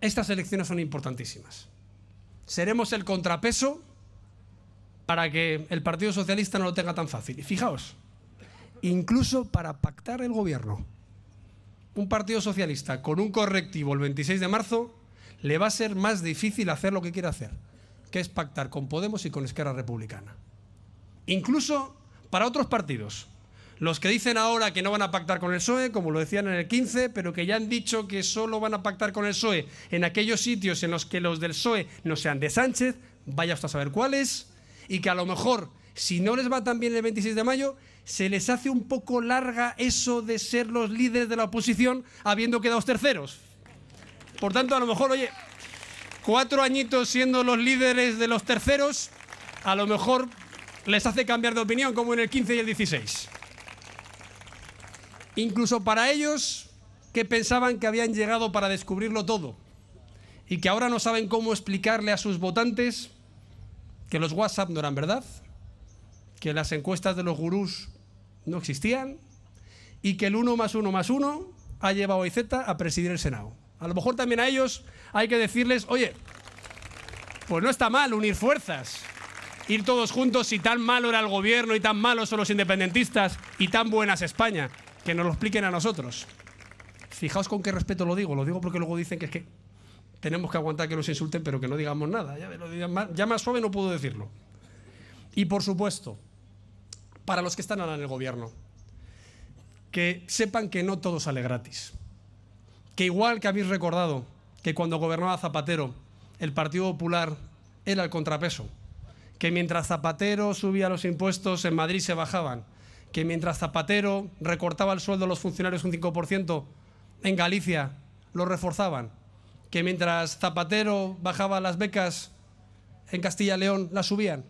Estas elecciones son importantísimas. Seremos el contrapeso para que el Partido Socialista no lo tenga tan fácil. Y fijaos, incluso para pactar el gobierno. Un Partido Socialista con un correctivo el 26 de marzo le va a ser más difícil hacer lo que quiere hacer, que es pactar con Podemos y con Esquerra Republicana. Incluso para otros partidos. Los que dicen ahora que no van a pactar con el PSOE, como lo decían en el 15, pero que ya han dicho que solo van a pactar con el PSOE en aquellos sitios en los que los del PSOE no sean de Sánchez, vaya usted a saber cuáles, y que a lo mejor, si no les va tan bien el 26 de mayo, se les hace un poco larga eso de ser los líderes de la oposición habiendo quedado terceros. Por tanto, a lo mejor, oye, cuatro añitos siendo los líderes de los terceros, a lo mejor les hace cambiar de opinión, como en el 15 y el 16. Incluso para ellos que pensaban que habían llegado para descubrirlo todo y que ahora no saben cómo explicarle a sus votantes que los WhatsApp no eran verdad, que las encuestas de los gurús no existían y que el 1 más 1 más 1 ha llevado a IZ a presidir el Senado. A lo mejor también a ellos hay que decirles, oye, pues no está mal unir fuerzas, ir todos juntos si tan malo era el gobierno y tan malos son los independentistas y tan buenas España que nos lo expliquen a nosotros. Fijaos con qué respeto lo digo, lo digo porque luego dicen que es que tenemos que aguantar que nos insulten, pero que no digamos nada. Ya, ya más suave no puedo decirlo. Y por supuesto, para los que están ahora en el gobierno, que sepan que no todo sale gratis. Que igual que habéis recordado que cuando gobernaba Zapatero, el Partido Popular era el contrapeso. Que mientras Zapatero subía los impuestos, en Madrid se bajaban que mientras Zapatero recortaba el sueldo a los funcionarios un 5%, en Galicia lo reforzaban. Que mientras Zapatero bajaba las becas, en Castilla y León las subían.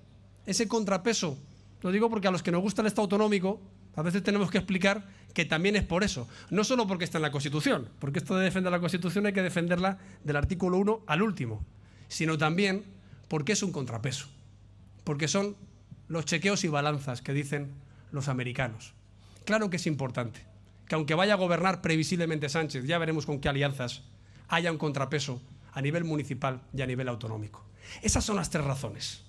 Ese contrapeso, lo digo porque a los que nos gusta el Estado autonómico, a veces tenemos que explicar que también es por eso. No solo porque está en la Constitución, porque esto de defender la Constitución hay que defenderla del artículo 1 al último, sino también porque es un contrapeso. Porque son los chequeos y balanzas que dicen los americanos. Claro que es importante que aunque vaya a gobernar previsiblemente Sánchez, ya veremos con qué alianzas haya un contrapeso a nivel municipal y a nivel autonómico. Esas son las tres razones.